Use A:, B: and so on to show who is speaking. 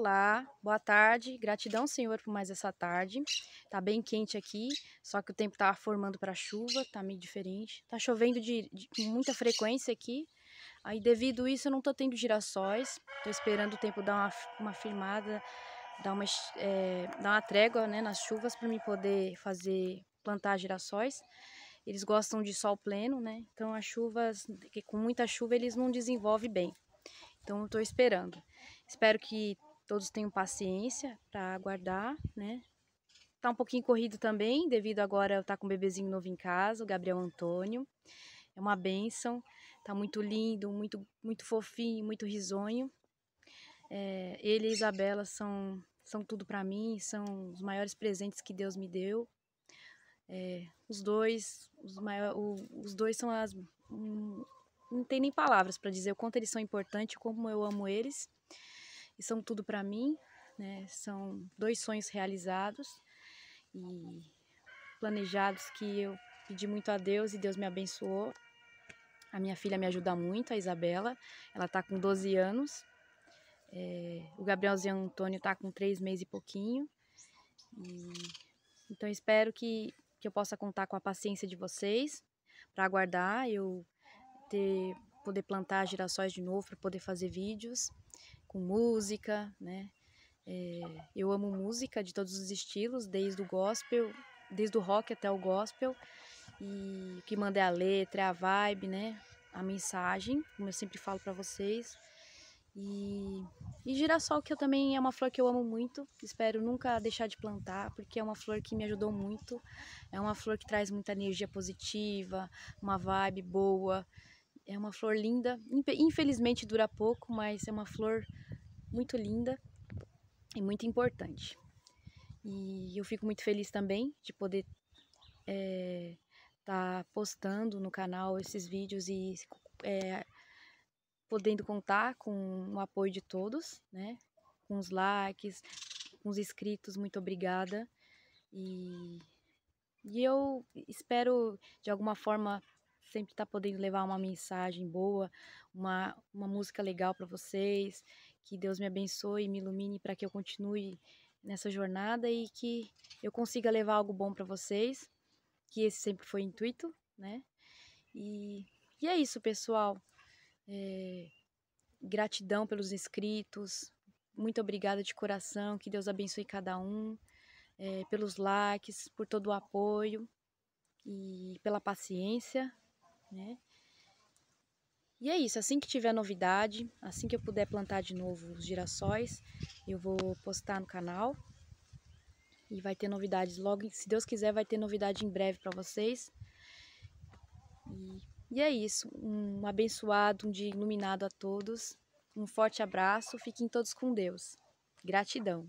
A: Olá, boa tarde. Gratidão, Senhor, por mais essa tarde. Tá bem quente aqui, só que o tempo tá formando para chuva, tá meio diferente. Tá chovendo de, de, com muita frequência aqui. Aí, devido isso, eu não tô tendo girassóis. Tô esperando o tempo dar uma, uma firmada, dar uma, é, dar uma trégua né, nas chuvas para me poder fazer plantar girassóis. Eles gostam de sol pleno, né? Então, as chuvas, com muita chuva, eles não desenvolvem bem. Então, eu tô esperando. Espero que todos tenham paciência para aguardar, né? Tá um pouquinho corrido também, devido agora eu estar tá com um bebezinho novo em casa, o Gabriel Antônio. É uma benção, tá muito lindo, muito muito fofinho, muito risonho. É, ele e Isabela são são tudo para mim, são os maiores presentes que Deus me deu. É, os dois, os, maiores os dois são as um, não tem nem palavras para dizer o quanto eles são importantes, como eu amo eles e são tudo para mim, né? São dois sonhos realizados e planejados que eu pedi muito a Deus e Deus me abençoou. A minha filha me ajuda muito, a Isabela. Ela está com 12 anos. É, o Gabrielzinho Antônio está com 3 meses e pouquinho. E, então, espero que, que eu possa contar com a paciência de vocês para aguardar eu ter, poder plantar girassóis de novo, para poder fazer vídeos com música, né? É, eu amo música de todos os estilos, desde o gospel, desde o rock até o gospel. E o que manda é a letra, a vibe, né? A mensagem, como eu sempre falo para vocês. E, e girassol, que eu também é uma flor que eu amo muito. Espero nunca deixar de plantar, porque é uma flor que me ajudou muito. É uma flor que traz muita energia positiva, uma vibe boa. É uma flor linda, infelizmente dura pouco, mas é uma flor muito linda e muito importante. E eu fico muito feliz também de poder estar eh, é, tá postando no canal esses vídeos e é, podendo contar com o apoio de todos, né? Com os likes, com os inscritos, muito obrigada. E, e eu espero, de alguma forma, sempre estar tá podendo levar uma mensagem boa, uma, uma música legal para vocês. Que Deus me abençoe, e me ilumine para que eu continue nessa jornada e que eu consiga levar algo bom para vocês, que esse sempre foi o intuito, né? E, e é isso, pessoal. É, gratidão pelos inscritos, muito obrigada de coração, que Deus abençoe cada um, é, pelos likes, por todo o apoio e pela paciência, né? E é isso, assim que tiver novidade, assim que eu puder plantar de novo os girassóis, eu vou postar no canal. E vai ter novidades logo, se Deus quiser, vai ter novidade em breve para vocês. E, e é isso, um abençoado, um dia iluminado a todos. Um forte abraço, fiquem todos com Deus. Gratidão.